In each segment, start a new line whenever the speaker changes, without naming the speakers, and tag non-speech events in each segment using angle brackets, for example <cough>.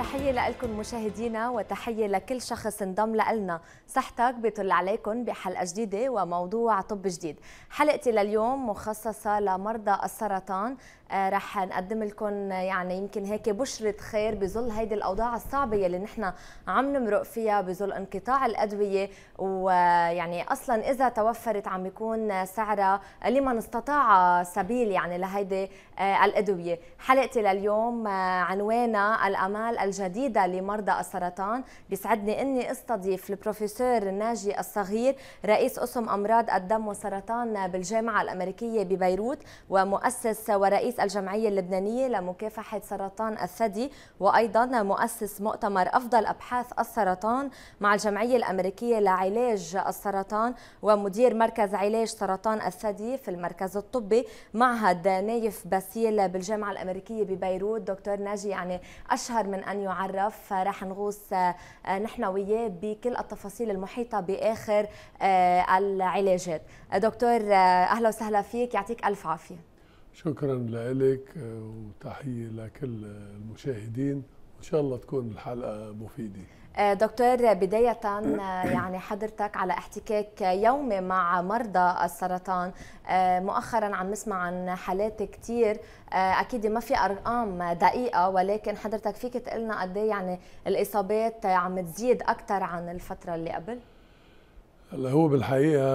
تحية لكم مشاهدينا وتحية لكل شخص انضم لنا صحتك بيطل عليكم بحلقة جديدة وموضوع طب جديد حلقتي لليوم مخصصة لمرضى السرطان آه، رح نقدم لكم يعني يمكن هيك بشرة خير بظل هيدي الأوضاع الصعبة يلي نحن عم نمرق فيها بظل انقطاع الأدوية ويعني أصلا إذا توفرت عم بيكون سعرها لمن استطاع سبيل يعني لهيدي آه، الأدوية حلقتي لليوم آه، عنوانها الأمال الجديدة لمرضى السرطان بيسعدني أني استضيف البروفيسور ناجي الصغير رئيس قسم أمراض الدم والسرطان بالجامعة الأمريكية ببيروت ومؤسس ورئيس الجمعية اللبنانية لمكافحة سرطان الثدي وأيضا مؤسس مؤتمر أفضل أبحاث السرطان مع الجمعية الأمريكية لعلاج السرطان ومدير مركز علاج سرطان الثدي في المركز الطبي معهد نايف باسيل بالجامعة الأمريكية ببيروت دكتور ناجي يعني أشهر من أن يعرف فرح نغوص آه، نحن وياه بكل التفاصيل المحيطة بآخر آه، العلاجات دكتور آه، أهلا وسهلا فيك يعطيك ألف عافية
شكرا لك آه، وتحيه لكل المشاهدين وان شاء الله تكون الحلقه مفيده
آه، دكتور بداية آه، يعني حضرتك على احتكاك يومي مع مرضى السرطان مؤخرا عم نسمع عن حالات كتير أكيد ما في أرقام دقيقة ولكن حضرتك فيك تقلنا قد إيه يعني الإصابات عم تزيد أكثر عن الفترة اللي قبل؟
هلا هو بالحقيقة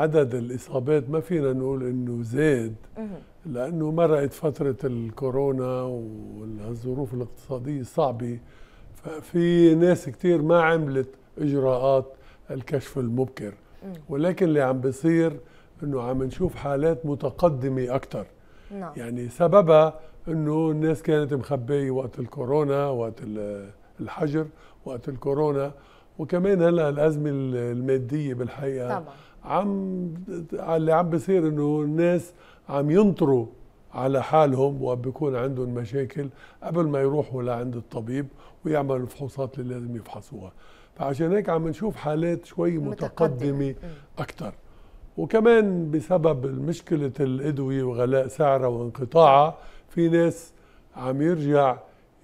عدد الإصابات ما فينا نقول إنه زاد لانه مرقت فتره الكورونا والظروف الاقتصاديه صعبه ففي ناس كثير ما عملت اجراءات الكشف المبكر ولكن اللي عم بيصير انه عم نشوف حالات متقدمه اكثر نعم. يعني سببها انه الناس كانت مخبيه وقت الكورونا وقت الحجر وقت الكورونا وكمان هلا الازمه الماديه بالحقيقه طبعا عم اللي عم بيصير انه الناس عم ينطروا على حالهم وبكون عندهم مشاكل قبل ما يروحوا لعند الطبيب ويعملوا الفحوصات اللي لازم يفحصوها فعشان هيك عم نشوف حالات شوي متقدمة أكثر وكمان بسبب مشكلة الأدوية وغلاء سعرها وانقطاعها في ناس عم يرجع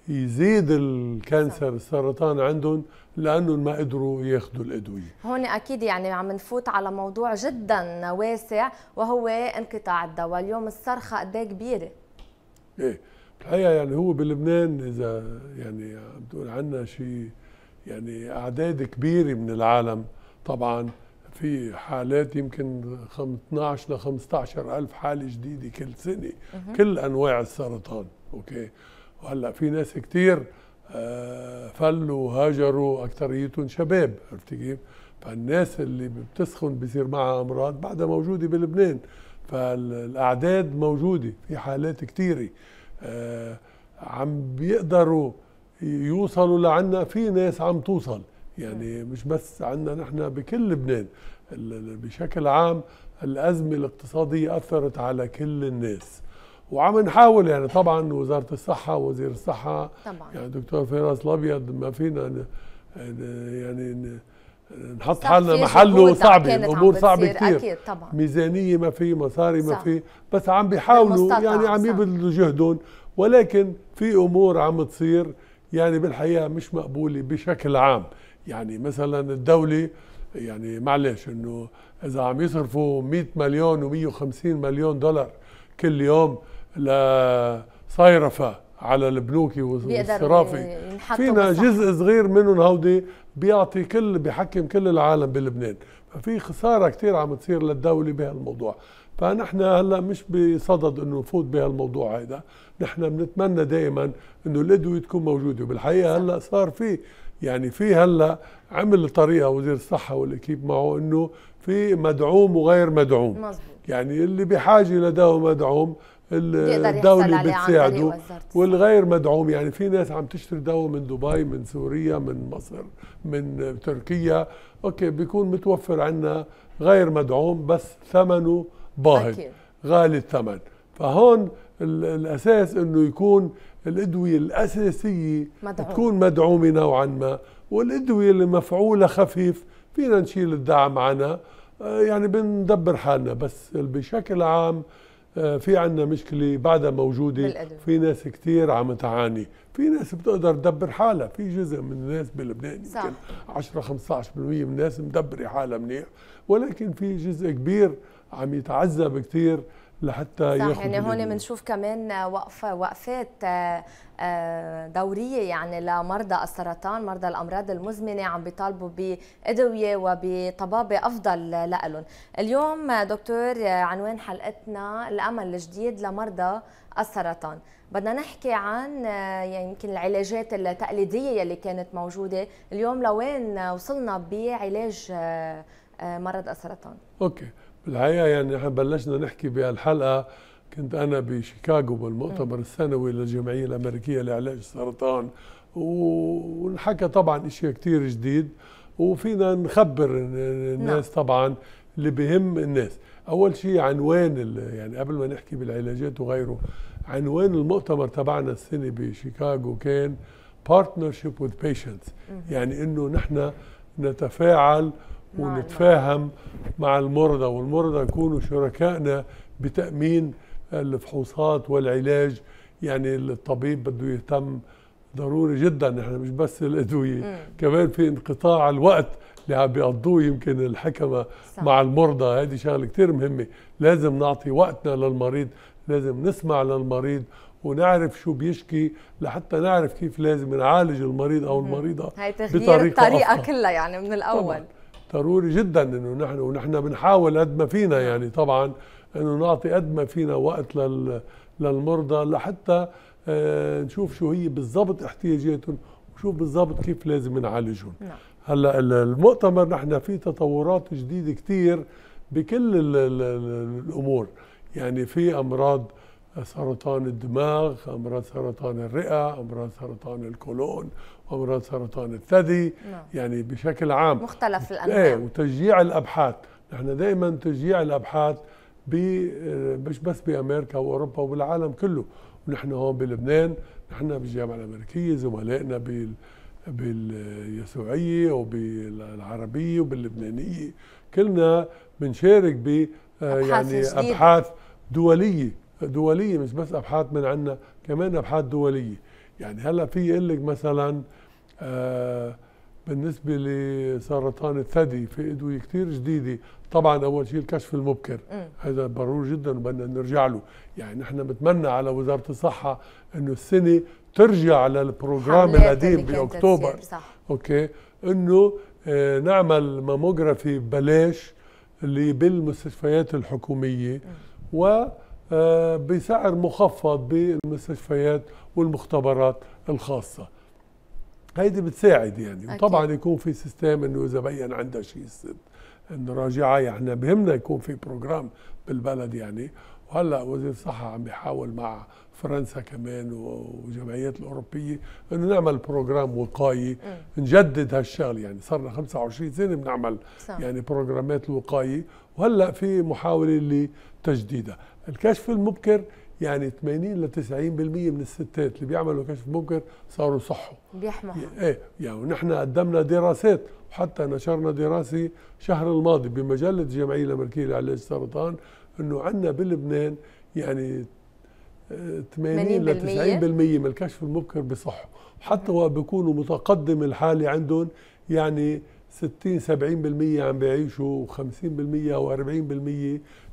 يزيد الكانسر السرطان عندهم لانهم ما قدروا ياخذوا الادويه.
هون اكيد يعني عم نفوت على موضوع جدا واسع وهو انقطاع الدواء، اليوم الصرخه قد إيه كبيره.
ايه الحقيقه يعني هو بلبنان اذا يعني عم تقول عنا شيء يعني اعداد كبيره من العالم طبعا في حالات يمكن 12 ل 15 ألف حالة جديدة كل سنة كل أنواع السرطان أوكي وهلا في ناس كثير آه، فلوا وهاجروا اكثريتهم شباب عرفت كيف؟ فالناس اللي بتسخن بصير معها امراض بعدها موجوده بلبنان فالاعداد موجوده في حالات كثيره آه، عم بيقدروا يوصلوا لعنا في ناس عم توصل يعني مش بس عندنا نحن بكل لبنان بشكل عام الأزمة الاقتصادية أثرت على كل الناس وعم نحاول يعني طبعا وزاره الصحه وزير الصحه طبعا يعني دكتور فراس الابيض ما فينا يعني نحط حالنا محله صعب الامور صعبه كثير اكيد طبعا ميزانيه ما في مصاري ما في بس عم بيحاولوا يعني عم يبذلوا جهدهم ولكن في امور عم تصير يعني بالحقيقه مش مقبوله بشكل عام يعني مثلا الدوله يعني معلش انه اذا عم يصرفوا 100 مليون و150 مليون دولار كل يوم لا صيرفه على البنوكي والصرافي فينا جزء صغير منهم هودي بيعطي كل بيحكم كل العالم بلبنان ففي خساره كثير عم تصير للدوله بهالموضوع فنحن هلا مش بصدد انه نفوت بهالموضوع هيدا نحن بنتمنى دائما انه الادويه تكون موجوده وبالحقيقه هلا صار في يعني في هلا عمل طريقه وزير الصحه والاكيب معه انه في مدعوم وغير مدعوم مزبوط. يعني اللي بحاجه لدواء مدعوم الدولة بتساعده والغير مدعوم يعني في ناس عم تشتري دواء من دبي من سوريا من مصر من تركيا اوكي بيكون متوفر عندنا غير مدعوم بس ثمنه باهظ غالي الثمن فهون الاساس انه يكون الادويه الاساسيه مدعوم. تكون مدعومه نوعا ما والادويه اللي مفعوله خفيف فينا نشيل الدعم عنها آه، يعني بندبر حالنا بس بشكل عام آه، في عندنا مشكله بعدها موجوده في ناس كثير عم تعاني في ناس بتقدر تدبر حالها في جزء من الناس بلبنان يمكن 10 15% من الناس مدبره حالها منيح ولكن في جزء كبير عم يتعذب كثير لحتى صح يعني هون
بنشوف كمان وقفه وقفات آه، آه، دوريه يعني لمرضى السرطان مرضى الامراض المزمنه عم بيطالبوا بادويه وبطبابه افضل لهم اليوم دكتور عنوان حلقتنا الامل الجديد لمرضى السرطان بدنا نحكي عن آه، يمكن العلاجات التقليديه اللي كانت موجوده اليوم لوين وصلنا بعلاج مرض السرطان
اوكي الحقيقه يعني احنا بلشنا نحكي بهالحلقه كنت انا بشيكاغو بالمؤتمر السنوي للجمعيه الامريكيه لعلاج السرطان ونحكى طبعا اشياء كثير جديد وفينا نخبر نعم. الناس طبعا اللي بهم الناس اول شيء عنوان يعني قبل ما نحكي بالعلاجات وغيره عنوان المؤتمر تبعنا السنه بشيكاغو كان partnership with patients يعني انه نحن نتفاعل نعم، نعم. ونتفاهم مع المرضى والمرضى يكونوا شركائنا بتأمين الفحوصات والعلاج يعني الطبيب بده يهتم ضروري جدا احنا مش بس الادويه كمان في انقطاع الوقت اللي عم بيقضوه يمكن الحكمه صح. مع المرضى هذه شغله كثير مهمه لازم نعطي وقتنا للمريض لازم نسمع للمريض ونعرف شو بيشكي لحتى نعرف كيف لازم نعالج المريض او المريضه هي تغيير الطريقه أفضل.
كلها يعني من الاول طبعا.
ضروري جدا انه نحن ونحن بنحاول قد ما فينا يعني طبعا انه نعطي قد ما فينا وقت لل للمرضى لحتى آه، نشوف شو هي بالضبط احتياجاتهم وشوف بالضبط كيف لازم نعالجهم نعم. هلا المؤتمر نحن في تطورات جديده كثير بكل الـ الـ الامور يعني في امراض سرطان الدماغ امراض سرطان الرئه امراض سرطان الكولون وامراض سرطان الثدي نعم. يعني بشكل عام مختلف الانواع ايه وتشجيع الابحاث نحن دائما تشجيع الابحاث آه، مش بس بامريكا واوروبا وبالعالم كله ونحن هون بلبنان نحن بالجامعه الامريكيه زملائنا بال باليسوعيه وبالعربيه وباللبنانيه كلنا بنشارك ب آه، يعني جديد. ابحاث دوليه دوليه مش بس ابحاث من عنا كمان ابحاث دوليه يعني هلا في يقول لك مثلا آه بالنسبه لسرطان الثدي في ادويه كثير جديده طبعا اول شيء الكشف المبكر م. هذا ضروري جدا وبدنا نرجع له يعني نحن بنتمنى على وزاره الصحه انه السنه ترجع للبروجرام القديم باكتوبر صح. اوكي انه آه نعمل ماموغرافي ببلاش اللي بالمستشفيات الحكوميه م. و آه، بسعر مخفض بالمستشفيات والمختبرات الخاصه هيدي بتساعد يعني أكيد. وطبعا يكون في سيستم انه اذا بين عندها شيء الست انه راجعه احنا يعني بهمنا يكون في بروجرام بالبلد يعني وهلا وزير الصحه عم بيحاول مع فرنسا كمان والجمعيات الاوروبيه انه نعمل بروجرام وقائي نجدد هالشغل يعني صار لنا 25 سنه بنعمل صح. يعني بروجرامات الوقايه وهلا في محاوله لتجديدها الكشف المبكر يعني 80 ل 90% من الستات اللي بيعملوا كشف مبكر صاروا صحوا بيحموا ايه يعني نحن قدمنا دراسات وحتى نشرنا دراسه الشهر الماضي بمجله الجمعيه الامريكيه لعلاج السرطان انه عندنا بلبنان يعني 80 ل 90% من الكشف المبكر بصحوا حتى بيكونوا متقدم الحاله عندهم يعني 60 70% عم بيعيشوا و50% و40%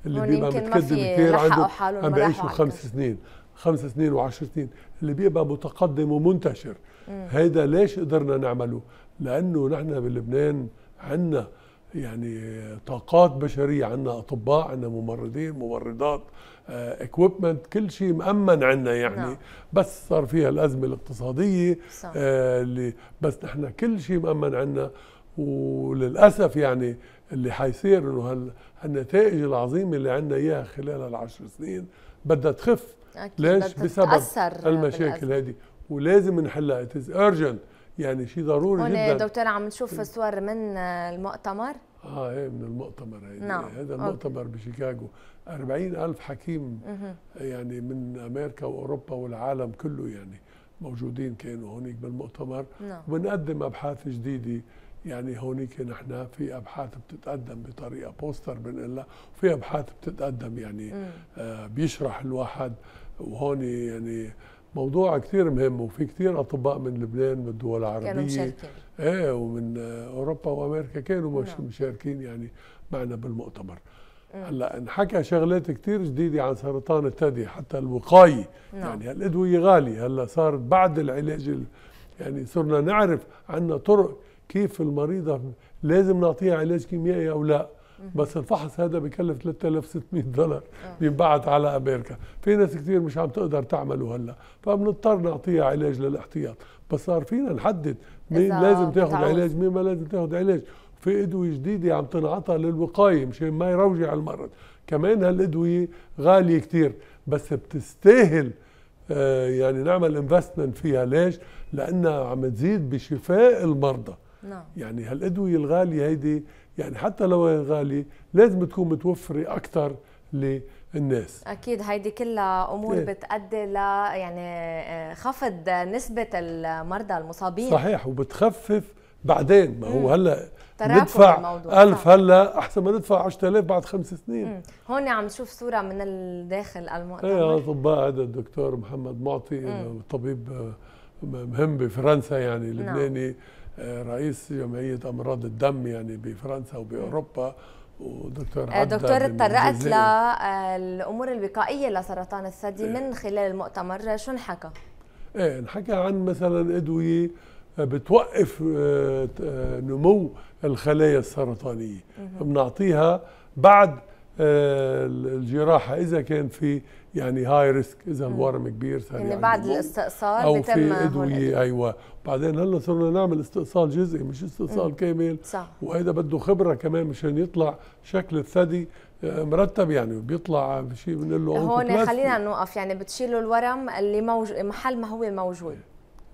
اللي بيبقى متقدم كثير عنده عم بيعيشوا خمس سنين خمس سنين وعشر سنين اللي بيبقى متقدم ومنتشر هذا ليش قدرنا نعمله لانه نحن بلبنان عندنا يعني طاقات بشريه عندنا اطباء عندنا ممرضين ممرضات اكويبمنت آه، كل شيء مامن عندنا يعني نعم. بس صار فيها الازمه الاقتصاديه آه، اللي بس نحن كل شيء مامن عندنا وللاسف يعني اللي حيصير انه هالنتائج العظيمه اللي عندنا اياها خلال العشر سنين بدها تخف أكيد ليش بسبب المشاكل هذه ولازم نحلها اتز ارجنت يعني شيء ضروري جدا هون دكتور
عم نشوف صور من المؤتمر
اه ايه من المؤتمر هيدي نعم. هذا المؤتمر بشيكاغو 40 ألف حكيم يعني من أمريكا وأوروبا والعالم كله يعني موجودين كانوا هونيك بالمؤتمر نعم. وبنقدم أبحاث جديدة يعني هونيك نحن في ابحاث بتتقدم بطريقه بوستر بنقلها وفي ابحاث بتتقدم يعني آه بيشرح الواحد وهون يعني موضوع كثير مهم وفي كثير اطباء من لبنان من الدول العربيه كانوا مشاركين ايه ومن اوروبا وامريكا كانوا نعم. مش مشاركين يعني معنا بالمؤتمر هلا انحكى شغلات كثير جديده عن سرطان الثدي حتى الوقايه نعم. يعني هالادويه غاليه هلا صار بعد العلاج يعني صرنا نعرف عندنا طرق كيف المريضه لازم نعطيها علاج كيميائي او لا بس الفحص هذا بيكلف 3600 دولار آه. بينبعت على امريكا في ناس كثير مش عم تقدر تعمله هلا فبنضطر نعطيها علاج للاحتياط بس صار فينا نحدد مين لازم تاخذ علاج مين ما لازم تاخذ علاج في ادويه جديده عم تنعطى للوقايه مشان ما يروجع المرض كمان هالادويه غاليه كثير بس بتستاهل آه، يعني نعمل انفستمنت فيها ليش؟ لانها عم تزيد بشفاء المرضى نعم يعني هالادويه الغاليه هيدي يعني حتى لو غالية لازم تكون متوفره اكثر للناس
اكيد هيدي كلها امور إيه؟ بتؤدي ل يعني آه، خفض نسبه المرضى المصابين صحيح
وبتخفف بعدين ما هو هلا ندفع 1000 هلا احسن ما ندفع 10000 بعد خمس سنين مم.
هون عم نشوف صوره من الداخل المؤتمر ايه
اطباء هذا الدكتور محمد معطي طبيب آه، مهم بفرنسا يعني نعم. لبناني نعم. رئيس جمعيه امراض الدم يعني بفرنسا وباوروبا ودكتور آه، عبده دكتور تطرقت
للامور آه، الوقائيه لسرطان الثدي إيه. من خلال المؤتمر آه، شو انحكى؟
ايه انحكى عن مثلا ادويه بتوقف نمو الخلايا السرطانيه بنعطيها بعد آه، الجراحه اذا كان في يعني هاي ريسك اذا الورم كبير صار يعني بعد الاستئصال او في ادويه ايوه بعدين هلا صرنا نعمل استئصال جزئي مش استئصال مم. كامل صح وهيدا بده خبره كمان مشان يطلع شكل الثدي آه، مرتب يعني بيطلع شيء بنقول له oh, هون
خلينا نوقف يعني بتشيلوا الورم اللي موج... محل ما هو موجود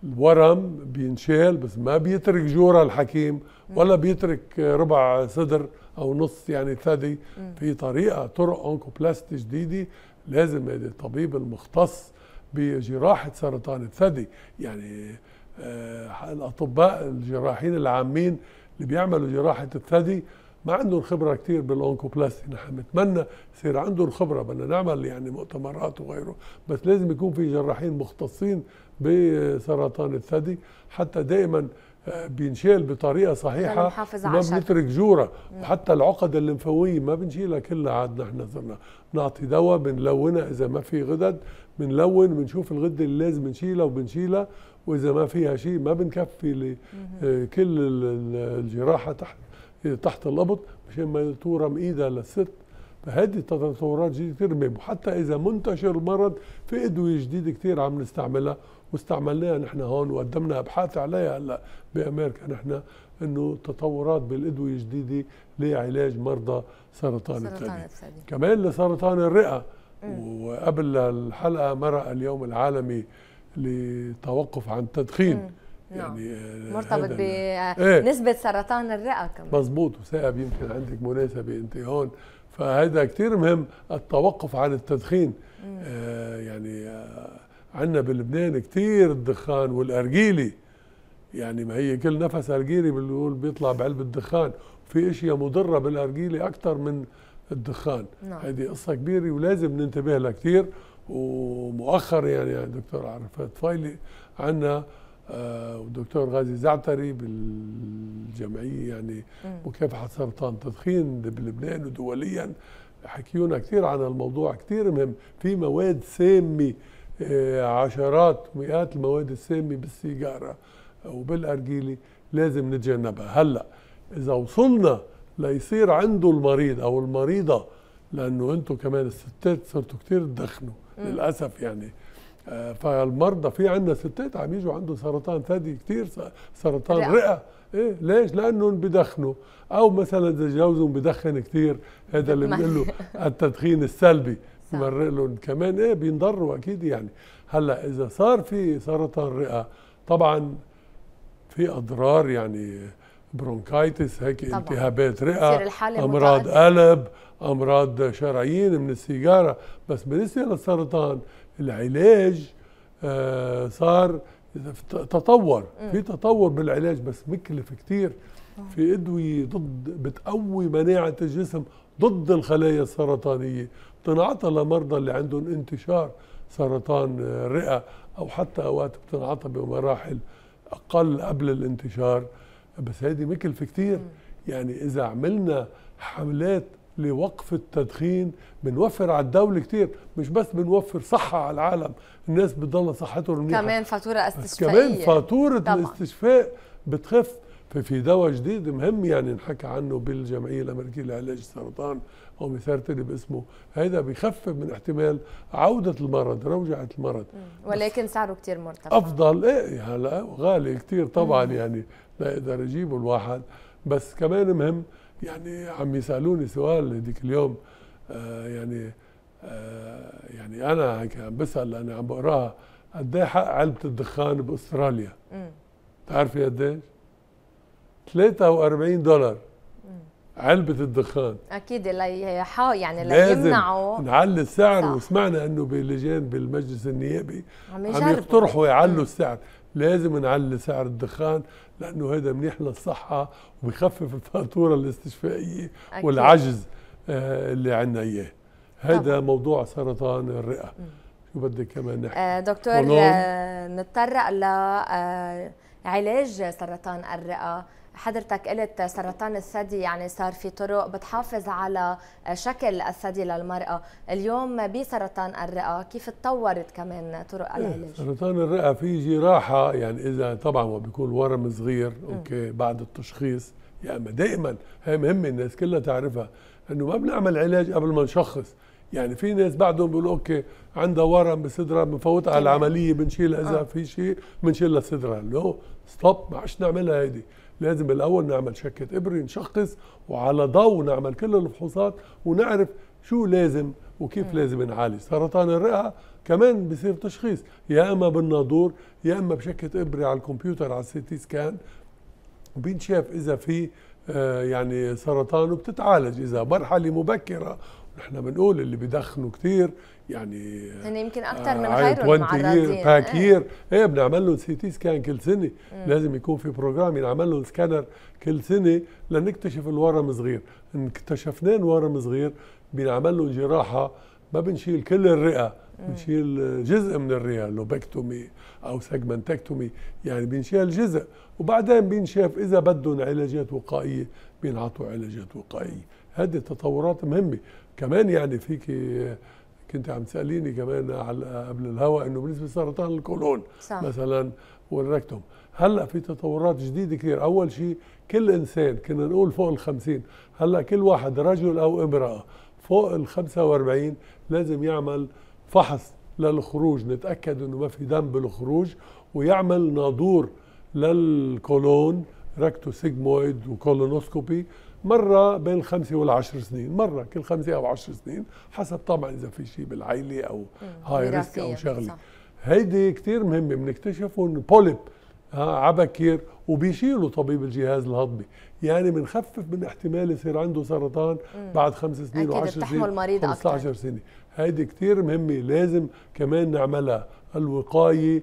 الورم بينشال بس ما بيترك جوره الحكيم ولا بيترك ربع صدر او نص يعني ثدي في طريقه طرق اونكوبلاستي جديده لازم الطبيب المختص بجراحه سرطان الثدي يعني آه، الاطباء الجراحين العامين اللي بيعملوا جراحه الثدي ما عندهم خبره كثير بالاونكوبلاستي نحن بنتمنى يصير عندهم خبره بدنا نعمل يعني مؤتمرات وغيره بس لازم يكون في جراحين مختصين بسرطان الثدي حتى دائما بينشال بطريقه صحيحه يعني ما بنترك جوره وحتى العقد الليمفاويه ما بنشيلها كلها عاد نحن صرنا بنعطي دواء بنلونها اذا ما في غدد بنلون بنشوف الغده اللي لازم نشيلها وبنشيلها واذا ما فيها شيء ما بنكفي آه، كل الجراحه تحت تحت القبط مشان ما تورم ايدها للست فهذه تطورات جديده كثير مهمه حتى اذا منتشر المرض في ادويه جديده كثير عم نستعملها واستعملناها نحن هون وقدمنا ابحاث عليها هلا بامريكا نحن انه تطورات بالادويه الجديده لعلاج مرضى سرطان الثدي كمان لسرطان الرئه وقبل الحلقه مرق اليوم العالمي لتوقف عن التدخين نعم. يعني نعم. مرتبط بنسبة
ايه. سرطان الرئة كمان
مضبوط وسائب يمكن عندك مناسبة أنت هون فهذا كتير مهم التوقف عن التدخين آه يعني آه عندنا بلبنان كتير الدخان والارجيلي يعني ما هي كل نفس ارجيلي بنقول بيطلع بعلب الدخان في اشياء مضره بالارجيلي اكثر من الدخان نعم. هذه قصه كبيره ولازم ننتبه لها كثير ومؤخر يعني يا دكتور عرفات فايلي عندنا آه، والدكتور غازي زعتري بالجمعيه يعني مكافحه سرطان التدخين بلبنان ودوليا حكيونا كثير عن الموضوع كثير مهم في مواد سامه آه، عشرات مئات المواد السامه بالسيجاره وبالارجيله لازم نتجنبها هلا اذا وصلنا ليصير عنده المريض او المريضه لانه انتم كمان الستات صرتوا كثير تدخنوا للاسف يعني فالمرضى في عندنا ستات عم يجوا عندهم سرطان ثدي كثير سرطان رئة. رئه ايه ليش؟ لانهم بدخنوا او مثلا اذا جوزهم بدخن كثير هذا اللي بنقول له <laughs> التدخين السلبي بمرق لهم كمان ايه بينضروا اكيد يعني هلا اذا صار في سرطان رئه طبعا في اضرار يعني برونكايتس هيك طبعا. التهابات رئه امراض قلب امراض شرايين من السيجاره بس بالنسبه للسرطان العلاج آه، صار تطور في تطور بالعلاج بس مكلف كتير آه. في ادويه ضد بتقوي مناعه الجسم ضد الخلايا السرطانيه بتنعطى لمرضى اللي عندهم انتشار سرطان الرئه آه، او حتى اوقات بتنعطى بمراحل اقل قبل الانتشار بس هذه مكلفه كتير يعني اذا عملنا حملات لوقف التدخين بنوفر على الدولة كتير مش بس بنوفر صحة على العالم الناس بتضل صحتهم منيحة كمان
فاتورة استشفائية كمان فاتورة طبعا.
الاستشفاء بتخف ففي دواء جديد مهم يعني نحكي عنه بالجمعية الأمريكية لعلاج السرطان أو مثارتلي باسمه هذا بيخفف من احتمال عودة المرض روجعة المرض
ولكن سعره كتير مرتفع
أفضل إيه هلا غالي كتير طبعا مم. يعني لا يقدر يجيبه الواحد بس كمان مهم يعني عم يسالوني سؤال هذيك اليوم آه، يعني آه، يعني انا هيك عم بسال لاني عم بقراها قد ايه حق علبه الدخان باستراليا؟ بتعرفي قد ايش؟ 43 دولار علبة الدخان
أكيد ليحا يعني ليمنعوا
نعلي السعر صح. وسمعنا إنه بلجان بالمجلس النيابي عم, عم يقترحوا يعلوا السعر لازم نعلي سعر الدخان لانه هذا منيح للصحه وبخفف الفاتوره الاستشفائيه والعجز آه، اللي عندنا اياه هذا طبعا. موضوع سرطان الرئه شو بدك كمان نحكي آه دكتور
آه نتطرق لعلاج آه، سرطان الرئه حضرتك قلت سرطان الثدي يعني صار في طرق بتحافظ على شكل الثدي للمرأة اليوم بسرطان الرئة كيف تطورت كمان طرق إيه، العلاج
سرطان الرئة في جراحة يعني إذا طبعا بيكون ورم صغير أوكي بعد التشخيص يعني دائما هي مهمة الناس كلها تعرفها انه ما بنعمل علاج قبل ما نشخص يعني في ناس بعدهم بيقولوا اوكي عندها ورم بصدرها بنفوتها على العمليه بنشيلها اذا آه. في شيء بنشيلها صدرها لو ستوب ما عادش نعملها هيدي لازم الاول نعمل شكه ابري نشخص وعلى ضوء نعمل كل الفحوصات ونعرف شو لازم وكيف م. لازم نعالج سرطان الرئه كمان بصير تشخيص يا اما بالناظور يا اما بشكه ابره على الكمبيوتر على السي تي سكان وبينشاف اذا في آه، يعني سرطان وبتتعالج اذا مرحله مبكره احنا بنقول اللي بيدخنوا كتير
يعني هن يعني يمكن آه، اكتر من غيره المعرضين باكير يير
ايه بنعمل له سي تي سكان كل سنه مم. لازم يكون في بروجرام ينعمل له سكانر كل سنه لنكتشف الورم صغير ان اكتشفناه ورم صغير بنعمل له جراحه ما بنشيل كل الرئه بنشيل جزء من الرئه لوبكتومي او سيجمنتكتومي يعني بنشيل جزء وبعدين بنشاف اذا بدهم علاجات وقائيه بينعطوا علاجات وقائيه هذه التطورات مهمه كمان يعني فيك كنت عم تساليني كمان على قبل الهواء انه بالنسبه لسرطان القولون مثلا والركتوم هلا في تطورات جديده كثير اول شيء كل انسان كنا نقول فوق ال 50 هلا كل واحد رجل او امراه فوق ال 45 لازم يعمل فحص للخروج نتاكد انه ما في دم بالخروج ويعمل نادور للكولون ركتو سيجمويد وكولونوسكوبي مرة بين الخمسة والعشر سنين مرة كل خمسة أو عشر سنين حسب طبعا إذا في شيء بالعيلة أو هاي ريسك أو شغلة هيدي كتير مهمة بنكتشفهم بوليب عبكير وبيشيله طبيب الجهاز الهضمي يعني بنخفف من احتمال يصير عنده سرطان مم. بعد خمس سنين و10 سنين المريض 15 أكثر. سنة هيدي كتير مهمة لازم كمان نعملها الوقاية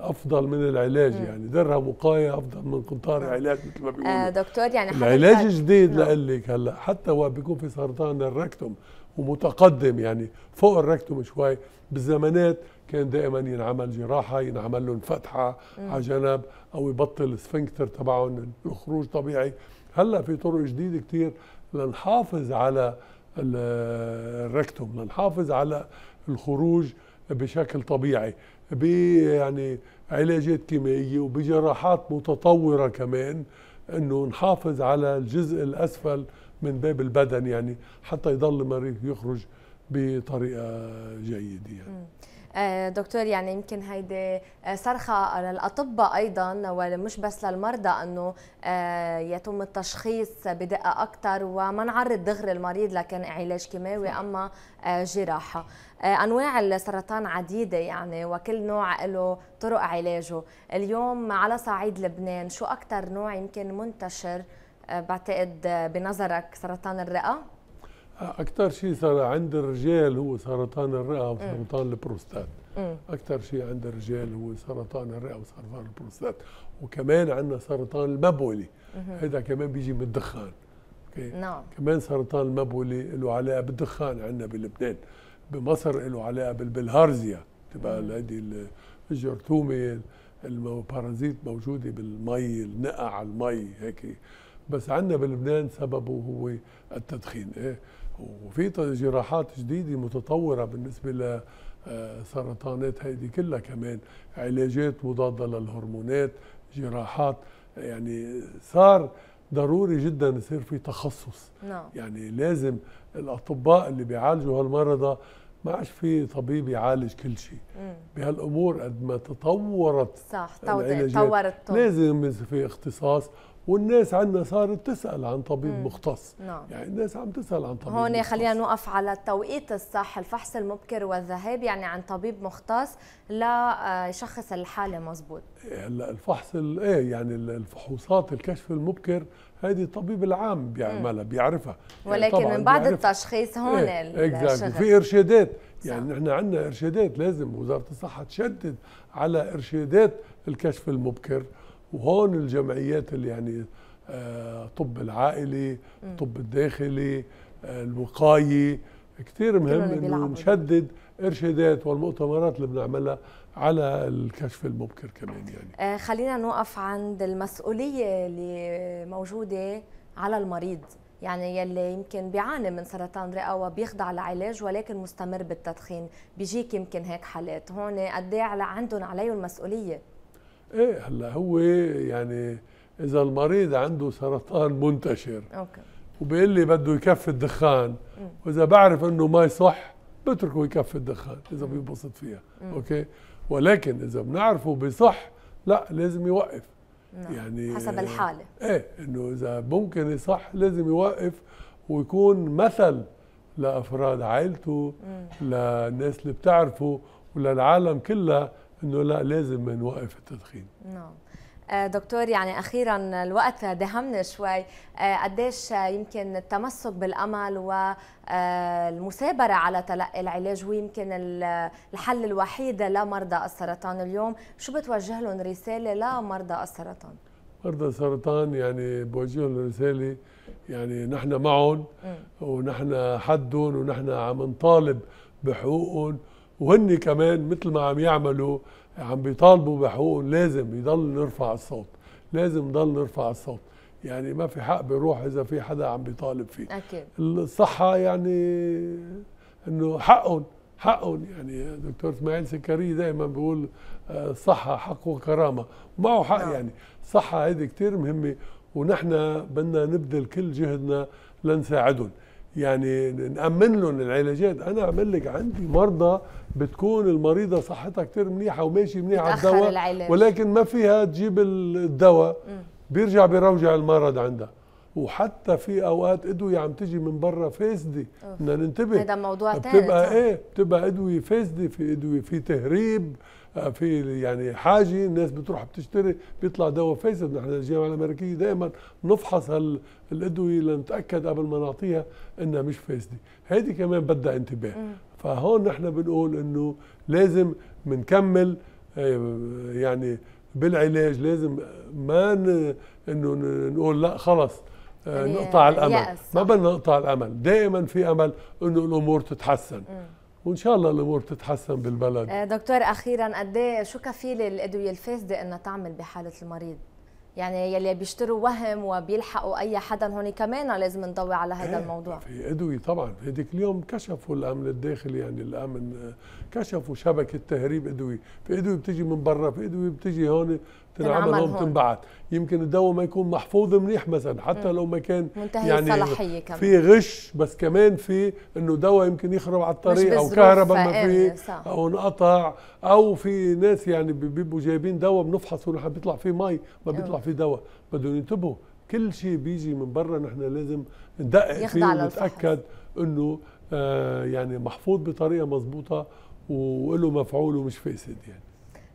افضل من العلاج مم. يعني درها وقايه افضل من قنطار علاج مثل ما
بيقولوا آه دكتور يعني العلاج
جديد نعم. لك هلا حتى هو بيكون في سرطان الركتوم ومتقدم يعني فوق الركتوم شوي بالزمانات كان دائما ينعمل جراحه ينعمل لهم فتحه على جنب او يبطل السفنكتر تبعهم الخروج طبيعي هلا في طرق جديده كثير لنحافظ على الركتوم لنحافظ على الخروج بشكل طبيعي يعني كيميائية وبجراحات متطورة كمان انه نحافظ على الجزء الاسفل من باب البدن يعني حتى يضل المريض يخرج بطريقة جيدة يعني.
آه، دكتور يعني يمكن هيدي آه، صرخه للاطباء ايضا ومش بس للمرضى انه آه، يتم التشخيص بدقه اكثر وما نعرض دغري المريض لكن علاج كيماوي اما جراحه انواع السرطان عديده يعني وكل نوع له طرق علاجه اليوم على صعيد لبنان شو اكثر نوع يمكن منتشر بعتقد بنظرك سرطان الرئه
اكثر شيء صار عند الرجال هو سرطان الرئه وسرطان البروستات اكثر شيء عند الرجال هو سرطان الرئه وسرطان البروستات وكمان عندنا سرطان المبولي هذا كمان بيجي من الدخان اوكي نعم كمان سرطان المبولي له علاقه بالدخان عندنا بلبنان بمصر له علاقه بالبلهارزيا تبقى هذه الجرثومه البارازيت موجوده بالمي النقع على المي هيك بس عندنا بلبنان سببه هو التدخين إيه؟ وفي جراحات جديده متطوره بالنسبه لسرطانات آه، هيدي كلها كمان علاجات مضاده للهرمونات جراحات يعني صار ضروري جدا يصير في تخصص نعم. يعني لازم الاطباء اللي بيعالجوا هالمرضى ما عادش في طبيب يعالج كل شيء بهالامور قد ما تطورت صح تطورت لازم في اختصاص والناس عندنا صارت تسال عن طبيب مم. مختص نعم. يعني الناس عم تسال عن طبيب هون خلينا نوقف
على التوقيت الصح الفحص المبكر والذهاب يعني عن طبيب مختص ليشخص آه، الحاله مزبوط إيه،
هلا الفحص ايه يعني الفحوصات الكشف المبكر هذه الطبيب العام بيعملها بيعرفها يعني ولكن من بعد بيعرف.
التشخيص هون إيه. في
ارشادات يعني نحن عندنا ارشادات لازم وزاره الصحه تشدد على ارشادات الكشف المبكر وهون الجمعيات اللي يعني آه، طب العائلي طب الداخلي آه، الوقايه كثير مهم انه نشدد ارشادات والمؤتمرات اللي بنعملها على الكشف المبكر كمان يعني
آه، خلينا نوقف عند المسؤوليه اللي موجوده على المريض يعني يلي يمكن بيعاني من سرطان رئه وبيخضع لعلاج ولكن مستمر بالتدخين بيجيك يمكن هيك حالات هون قد ايه عندهم عليهم المسؤوليه
ايه هلا هو يعني اذا المريض عنده سرطان منتشر اوكي وبيقول لي بده يكفي الدخان واذا بعرف انه ما يصح بتركه يكفي الدخان اذا بينبسط فيها مم. اوكي ولكن اذا بنعرفه بصح لا لازم يوقف نعم. يعني حسب الحاله ايه انه اذا ممكن يصح لازم يوقف ويكون مثل لافراد عائلته للناس اللي بتعرفه وللعالم كلها انه لا لازم نوقف التدخين نعم
آه، دكتور يعني اخيرا الوقت دهمنا شوي آه، قديش يمكن التمسك بالامل والمثابره آه، على تلقي العلاج هو يمكن الحل الوحيد لمرضى السرطان اليوم شو بتوجه لهم رساله لمرضى السرطان
مرضى السرطان يعني بوجه لهم رساله يعني نحن معهم ونحن حدهم ونحن عم نطالب بحقوقهم وهن كمان مثل ما عم يعملوا عم بيطالبوا بحقوقهم لازم يضل نرفع الصوت لازم نضل نرفع الصوت يعني ما في حق بيروح اذا في حدا عم بيطالب فيه اكيد الصحه يعني انه حقهم حقهم يعني دكتور اسماعيل سكري دائما بيقول آه، الصحه حق وكرامه معه حق نعم. يعني الصحه هذه كثير مهمه ونحن بدنا نبذل كل جهدنا لنساعدهم يعني نامن لهم العلاجات انا اعمل لك عندي مرضى بتكون المريضه صحتها كتير منيحه وماشي منيح على الدواء ولكن ما فيها تجيب الدواء بيرجع بيروجع المرض عندها وحتى في اوقات ادويه يعني عم تجي من برا فاسده بدنا ننتبه هذا موضوع ثاني بتبقى ايه بتبقى ادويه فاسده في ادويه في تهريب آه، في يعني حاجه الناس بتروح بتشتري بيطلع دواء فاسد نحن الجامعه الامريكيه دائما نفحص الادويه لنتاكد قبل ما نعطيها انها مش فاسده هيدي كمان بدها انتباه فهون نحن بنقول انه لازم بنكمل آه، يعني بالعلاج لازم ما انه نقول لا خلص آه، يعني نقطع الامل ما بدنا نقطع الامل دائما في امل انه الامور تتحسن وان شاء الله الامور تتحسن بالبلد آه،
دكتور اخيرا قد إيه شو كفيله الادويه الفاسده انها تعمل بحاله المريض يعني يلي بيشتروا وهم وبيلحقوا اي حدا هون كمان لازم نضوي على هذا إيه، الموضوع
في ادويه طبعا هذيك اليوم كشفوا الامن الداخلي يعني الامن كشفوا شبكه تهريب ادويه في ادويه بتجي من برا في ادويه بتجي هون تنعمل هون بتنبعت يمكن الدواء ما يكون محفوظ منيح مثلا حتى لو ما كان منتهي يعني الصلاحيه كمان في غش بس كمان في انه دواء يمكن يخرب على الطريق او كهرباء ما في او انقطع او في ناس يعني بيبقوا جايبين دواء بنفحصه ونحن بيطلع فيه مي ما بيطلع فيه في دواء بدهم ينتبهوا كل شيء بيجي من برا نحن لازم ندقق فيه ونتاكد انه آه يعني محفوظ بطريقه مضبوطه وله مفعول ومش فاسد يعني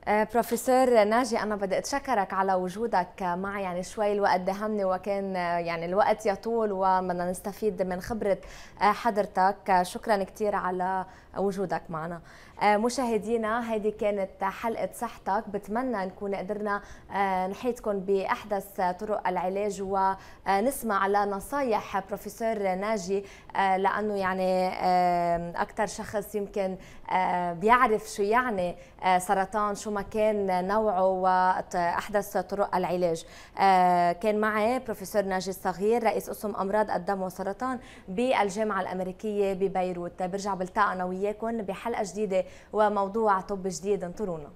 آه بروفيسور ناجي انا بدي اتشكرك على وجودك معي يعني شوي الوقت دهمني وكان آه، يعني الوقت يطول وبدنا نستفيد من خبره آه، حضرتك شكرا كثير على وجودك معنا آه، مشاهدينا هذه كانت حلقة صحتك بتمنى نكون قدرنا آه، نحيطكم بأحدث طرق العلاج ونسمع آه، لنصايح بروفيسور ناجي لأنه يعني أكثر شخص يمكن بيعرف شو يعني سرطان شو ما كان نوعه وأحدث طرق العلاج كان معي بروفيسور ناجي الصغير رئيس قسم أمراض الدم والسرطان بالجامعة الأمريكية ببيروت برجع بلتقى أنا وياكم بحلقة جديدة وموضوع طب جديد انطرونا